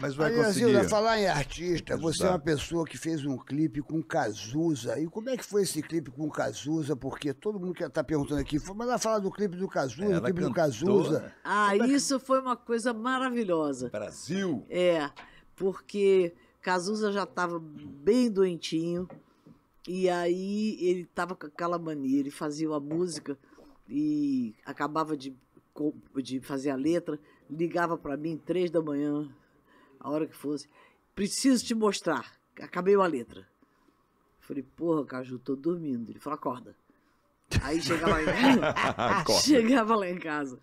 Mas vai Aí, conseguir. Zilda, falar em artista, você é uma pessoa que fez um clipe com Cazuza. E como é que foi esse clipe com Cazuza? Porque todo mundo que está perguntando aqui, mas ela fala do clipe do Cazuza, do clipe cantou, do Cazuza. Né? Ah, é isso foi uma coisa maravilhosa. Brasil! É, porque Cazuza já estava bem doentinho. E aí ele estava com aquela mania, ele fazia a música e acabava de, de fazer a letra, ligava para mim três da manhã, a hora que fosse. Preciso te mostrar. Acabei uma letra. falei, porra, Caju, tô dormindo. Ele falou, acorda. Aí chegava lá em casa. chegava lá em casa.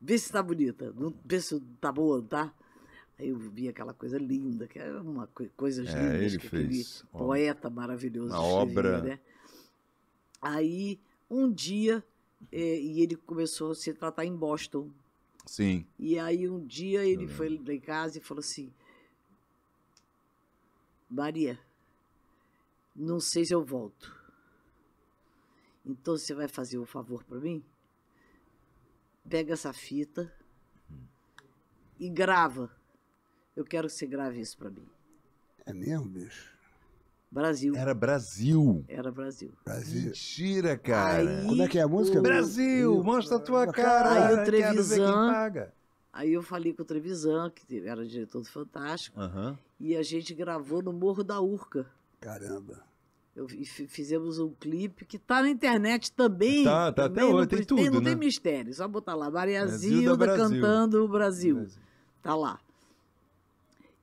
Vê se tá bonita. Não, vê se tá boa, não tá? Aí eu vi aquela coisa linda, que era é uma co coisa é, linda. Ele que fez. poeta maravilhoso. Uma obra. Né? Aí, um dia, é, e ele começou a se tratar em Boston, Sim. E aí um dia ele foi lá em casa e falou assim: Maria, não sei se eu volto. Então você vai fazer um favor para mim? Pega essa fita e grava. Eu quero que você grave isso para mim. É mesmo, bicho? Brasil. Era Brasil. Era Brasil. Brasil. Mentira, cara. Aí, Como é que é a música? O... Brasil, mostra a tua cara. Aí o Trevisan. Aí eu falei com o Trevisan, que era diretor do Fantástico, uhum. e a gente gravou no Morro da Urca. Caramba. Eu, fizemos um clipe que tá na internet também. Tá, tá também, até hoje, tem, tudo. Tem, não né? tem mistério, só botar lá. Maria Brasil Zilda cantando o Brasil. Brasil. Tá lá.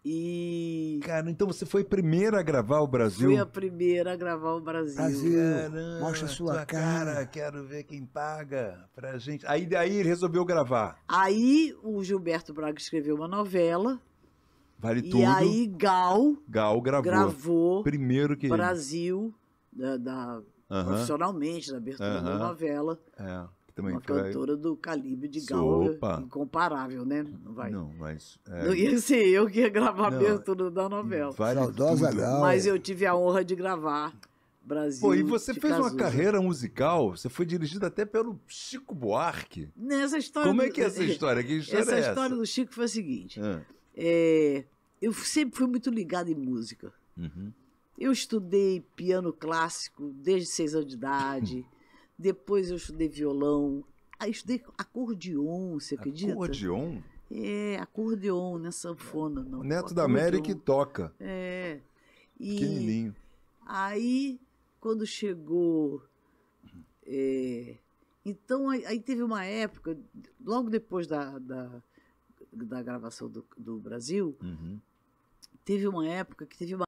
E. Cara, então você foi a primeira a gravar o Brasil? Fui a primeira a gravar o Brasil. Brasil, Caramba, mostra a sua, sua cara. cara. Quero ver quem paga pra gente. Aí daí ele resolveu gravar. Aí o Gilberto Braga escreveu uma novela. Vale e tudo. E aí Gal. Gal gravou. Gravou. Primeiro que. Brasil, da, da profissionalmente, na abertura da novela. É que também uma foi. cantora do calibre de Gal, incomparável, né? Não vai. Não, mas. É... Não ia ser eu que ia gravar não, a abertura da novela. Vai Saudosa Gal. Mas eu tive a honra de gravar. Brasil. Pô, e você fez Cazuza. uma carreira musical, você foi dirigida até pelo Chico Buarque. Nessa história. Como é que é essa história? Que história essa é essa? história do Chico foi a seguinte: ah. é, eu sempre fui muito ligado em música. Uhum. Eu estudei piano clássico desde seis anos de idade. Depois eu estudei violão, ah, eu estudei acordeon, você acredita? Acordeon? É, acordeon, não é sanfona, não. O Neto acordeon. da América toca. É. E Pequenininho. Aí, quando chegou... É, então, aí, teve uma época, logo depois da, da, da gravação do, do Brasil, uhum. teve uma época que teve uma...